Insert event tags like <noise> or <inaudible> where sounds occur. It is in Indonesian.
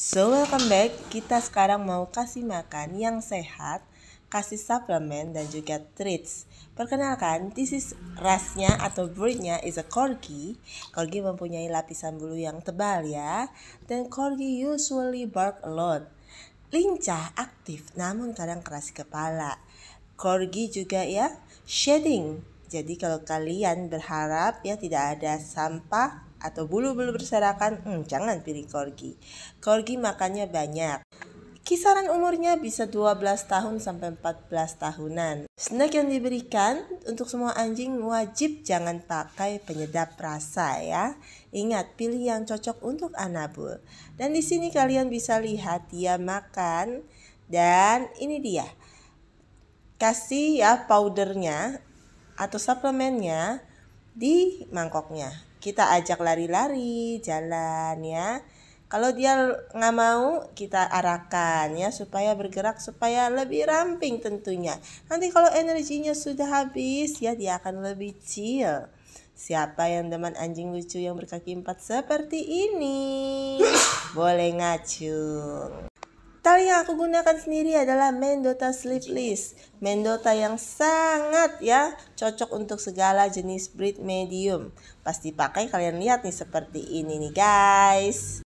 So welcome back, kita sekarang mau kasih makan yang sehat, kasih suplemen dan juga treats. Perkenalkan, this is rasnya atau breednya is a corgi. Corgi mempunyai lapisan bulu yang tebal ya, dan corgi usually bark a lot. Lincah, aktif, namun kadang keras kepala. Corgi juga ya, shedding. Jadi kalau kalian berharap ya tidak ada sampah atau bulu-bulu berserakan, hmm, jangan pilih korgi. Korgi makannya banyak. Kisaran umurnya bisa 12 tahun sampai 14 tahunan. Snack yang diberikan untuk semua anjing wajib jangan pakai penyedap rasa ya. Ingat, pilih yang cocok untuk anabul. Dan di sini kalian bisa lihat dia makan dan ini dia. Kasih ya powdernya atau suplemennya di mangkoknya kita ajak lari-lari, jalan ya. Kalau dia nggak mau, kita arahkan ya supaya bergerak supaya lebih ramping tentunya. Nanti kalau energinya sudah habis ya dia akan lebih chill. Siapa yang teman anjing lucu yang berkaki empat seperti ini? <gasps> Boleh ngacung. Tali yang aku gunakan sendiri adalah Mendota sleepless Mendota yang sangat ya cocok untuk segala jenis breed medium. Pasti pakai kalian lihat nih seperti ini nih guys.